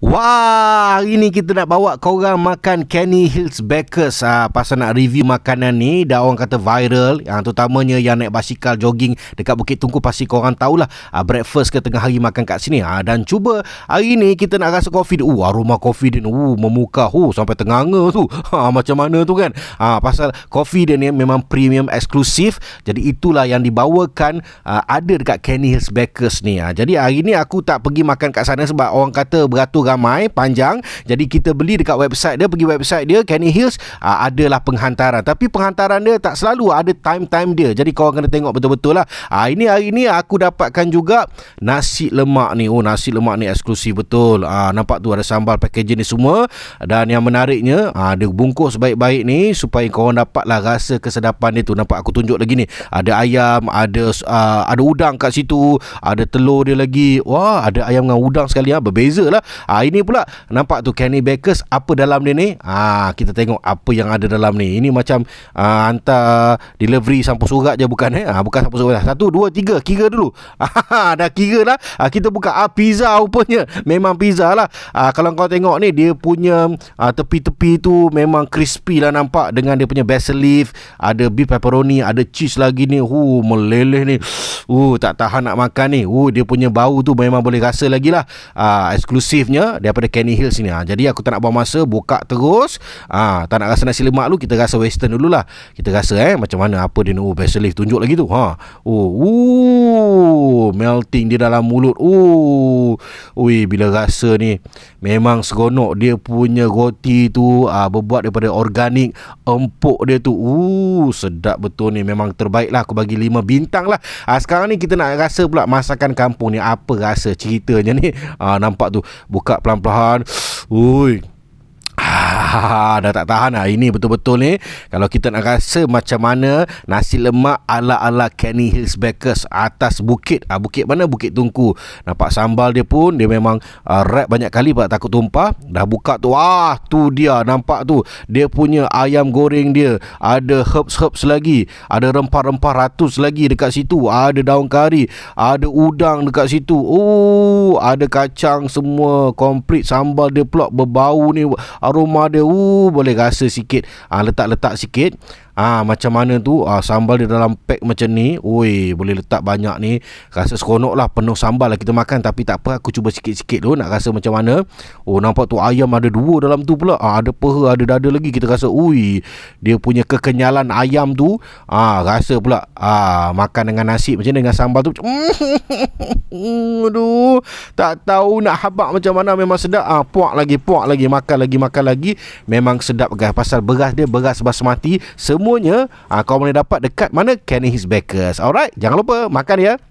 Wah, hari ni kita nak bawa korang makan Kenny Hills Bakers ha, ah, Pasal nak review makanan ni Dah orang kata viral yang ah, Terutamanya yang naik basikal jogging Dekat Bukit Tungku Pasti korang tahulah ha, Breakfast ke tengah hari makan kat sini ha, Dan cuba hari ni kita nak rasa confident Uh, aroma confident Uh, memuka uh, Sampai tengah nge tu ha, Macam mana tu kan ha, Pasal confident ni memang premium eksklusif Jadi itulah yang dibawakan ha, Ada dekat Kenny Hills Bakers ni ha, Jadi hari ni aku tak pergi makan kat sana Sebab orang kata beratur ramai panjang jadi kita beli dekat website dia pergi website dia Kenny Hills uh, adalah penghantaran tapi penghantaran dia tak selalu ada time-time dia jadi korang kena tengok betul-betul lah uh, ini hari ni aku dapatkan juga nasi lemak ni oh nasi lemak ni eksklusif betul uh, nampak tu ada sambal packaging ni semua dan yang menariknya uh, dia bungkus baik-baik ni supaya korang dapatlah rasa kesedapan dia tu nampak aku tunjuk lagi ni ada ayam ada uh, ada udang kat situ ada telur dia lagi wah ada ayam dengan udang sekali ha? berbeza lah uh, Hari ini pula nampak tu Kenny Bakers apa dalam dia ni? Ah ha, kita tengok apa yang ada dalam ni. Ini macam uh, hantar delivery sampo surat je bukan eh. Ha, bukan sampo surat. Lah. Satu, dua, tiga. Kira dulu. Ha, dah kira lah. Ha, kita buka ah, pizza rupanya. Memang pizza lah. Ha, kalau kau tengok ni dia punya uh, tepi-tepi tu memang crispy lah nampak. Dengan dia punya basil leaf. Ada beef pepperoni. Ada cheese lagi ni. Hu, meleleh ni. Uh, tak tahan nak makan ni. Uh, dia punya bau tu memang boleh rasa lagi lah. Uh, eksklusifnya daripada Kenny Hills ni. Ha. Jadi aku tak nak buang masa, buka terus. Ah, ha. tak nak rasa nasi lemak lu, kita rasa western dulu lah. Kita rasa eh macam mana apa dia oh best leaf tunjuk lagi tu. Ha. Oh, ooh, melting di dalam mulut. Ooh. Ui, bila rasa ni memang seronok dia punya roti tu ah ha, berbuat daripada organik, empuk dia tu. Ooh, sedap betul ni. Memang terbaik lah aku bagi lima bintang lah. Ha, sekarang ni kita nak rasa pula masakan kampung ni apa rasa ceritanya ni. Ha, nampak tu buka pelan-pelan. Ui. Ah, dah tak tahan lah. Ini betul-betul ni. Kalau kita nak rasa macam mana nasi lemak ala-ala Kenny Hills Bakers atas bukit. Ha, bukit mana? Bukit Tungku. Nampak sambal dia pun. Dia memang uh, rap banyak kali pak takut tumpah. Dah buka tu. Wah, tu dia. Nampak tu. Dia punya ayam goreng dia. Ada herbs-herbs lagi. Ada rempah-rempah ratus lagi dekat situ. Ada daun kari. Ada udang dekat situ. Oh, ada kacang semua. Komplit sambal dia pula berbau ni. Aroma dia dia uh, Boleh rasa sikit uh, Letak-letak sikit Ah ha, macam mana tu ha, sambal di dalam pack macam ni. Oi, boleh letak banyak ni. Rasa seronok lah penuh sambal lah kita makan tapi tak apa aku cuba sikit-sikit tu nak rasa macam mana. Oh nampak tu ayam ada dua dalam tu pula. Ah ha, ada peha, ada dada lagi kita rasa. Ui, dia punya kekenyalan ayam tu ah ha, rasa pula ah ha, makan dengan nasi macam ni dengan sambal tu. Hmm, aduh, tak tahu nak habak macam mana memang sedap. Ah ha, puak lagi, puak lagi, makan lagi, makan lagi. Memang sedap guys pasal beras dia beras basmati. Semua semuanya uh, kau boleh dapat dekat mana Kenny's Bakers. Alright, jangan lupa makan ya.